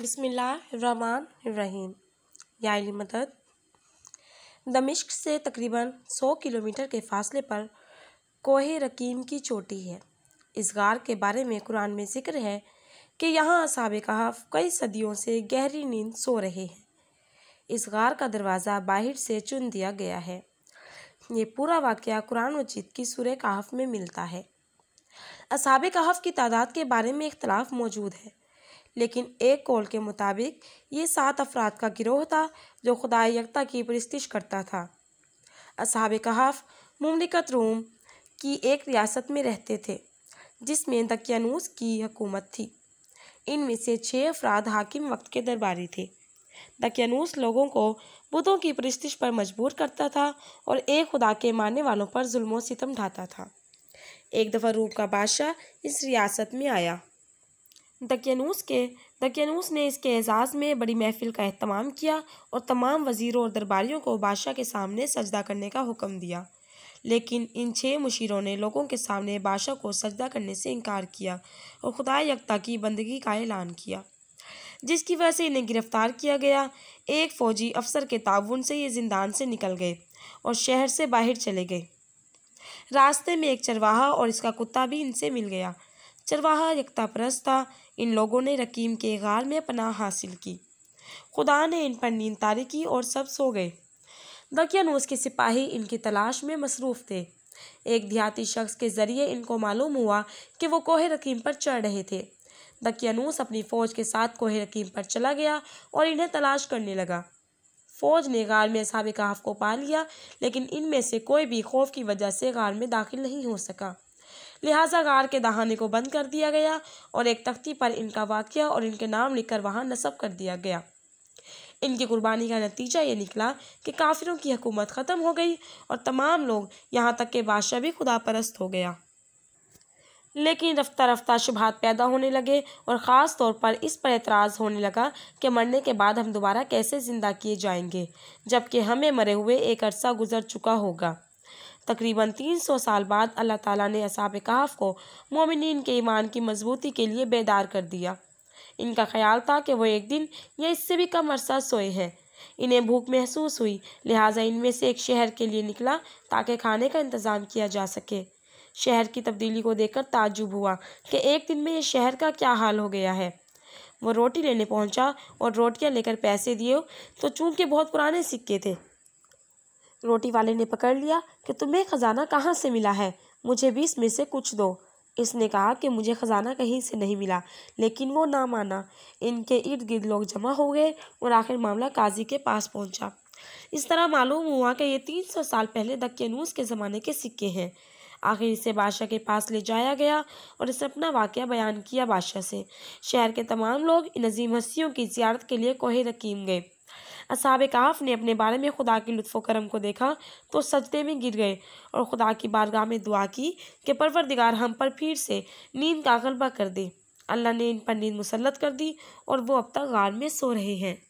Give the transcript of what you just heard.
इब्राहिम याली मदद दमिश्क से तकरीबन 100 किलोमीटर के फासले पर कोह रकीम की चोटी है इस गार के बारे में कुरान में जिक्र है कि यहाँ असाब कहाफ कई सदियों से गहरी नींद सो रहे हैं इस गार का दरवाज़ा बाहर से चुन दिया गया है ये पूरा वाक़ कुरान मजीद की सुर कहाफ में मिलता है असाब कहाफ की तादाद के बारे में इख्तलाफ मौजूद है लेकिन एक कॉल के मुताबिक ये सात अफराद का गिरोह था जो खुदा यकता की परस्तिश करता था असहाब कहाफ़ ममलिकत रूम की एक रियासत में रहते थे जिसमें दकियानूस की हकूमत थी इनमें से छः अफराद हाकिम वक्त के दरबारी थे दकियानूस लोगों को बुधों की परस्तिश पर मजबूर करता था और एक खुदा के मानने वालों पर जुल्म सितम ढाता था एक दफ़ा रूप का बादशाह इस रियासत में आया दकियानूस के दकियानूस ने इसके एजाज़ में बड़ी महफ़िल का अहतमाम किया और तमाम वज़ीरों और दरबारियों को बादशाह के सामने सजदा करने का हुक्म दिया लेकिन इन छः मुशीरों ने लोगों के सामने बादशाह को सजदा करने से इनकार किया और खुदा यकता की बंदगी का ऐलान किया जिसकी वजह से इन्हें गिरफ्तार किया गया एक फ़ौजी अफसर के ताउन से ये जिंदान से निकल गए और शहर से बाहर चले गए रास्ते में एक चरवाहा और इसका कुत्ता भी इनसे मिल गया चरवाहा परस्त था इन लोगों ने रकीम के गार में पनाह हासिल की खुदा ने इन पर नींद तारी की और सब सो गए दकियानूस के सिपाही इनकी तलाश में मसरूफ़ थे एक देहाती शख्स के ज़रिए इनको मालूम हुआ कि वो कोहे रकीम पर चढ़ रहे थे दकियानूस अपनी फ़ौज के साथ कोहे रकीम पर चला गया और इन्हें तलाश करने लगा फ़ौज ने गार में साबिक को पा लिया लेकिन इनमें से कोई भी खौफ की वजह से गार में दाखिल नहीं हो सका लिहाजा गार के दहाने को बंद कर दिया गया और एक तख्ती पर इनका वाक़ और इनके नाम लिखकर वहाँ नस्ब कर दिया गया इनकी कुर्बानी का नतीजा ये निकला कि काफिरों की हकूमत ख़त्म हो गई और तमाम लोग यहाँ तक के बादशाह भी खुदा परस्त हो गया लेकिन रफ्ता रफ्ता शुभात पैदा होने लगे और ख़ास तौर पर इस पर एतराज़ होने लगा कि मरने के बाद हम दोबारा कैसे ज़िंदा किए जाएंगे जबकि हमें मरे हुए एक अरसा गुजर चुका होगा तकरीबन तीन सौ साल बाद अल्लाह ताला ने असाब काफ को मोमिन के ईमान की मजबूती के लिए बेदार कर दिया इनका ख्याल था कि वह एक दिन या इससे भी कम अरसा सोए हैं इन्हें भूख महसूस हुई लिहाजा इनमें से एक शहर के लिए निकला ताकि खाने का इंतज़ाम किया जा सके शहर की तब्दीली को देखकर ताजुब हुआ कि एक दिन में इस शहर का क्या हाल हो गया है वो रोटी लेने पहुंचा और रोटियां लेकर पैसे दिए तो चूंकि बहुत पुराने सिक्के थे रोटी वाले ने पकड़ लिया कि तुम्हें ख़जाना कहाँ से मिला है मुझे भी इसमें से कुछ दो इसने कहा कि मुझे ख़जाना कहीं से नहीं मिला लेकिन वो ना माना इनके इर्द गिर्द लोग जमा हो गए और आखिर मामला काजी के पास पहुंचा इस तरह मालूम हुआ कि ये तीन सौ साल पहले दक्कनूस के ज़माने के सिक्के हैं आखिर इसे बादशाह के पास ले जाया गया और इसे अपना वाक़ बयान किया बादशाह से शहर के तमाम लोग इन अजीम हस्तियों की जियारत के लिए कोहे रकीम गए असाब काफ ने अपने बारे में खुदा के लुफ़ करम को देखा तो सजदे में गिर गए और खुदा की बारगाह में दुआ की कि परवरदिगार हम पर फिर से नींद का गलबा कर दे अल्लाह ने इन पर नींद मुसलत कर दी और वो अब तक गार में सो रहे हैं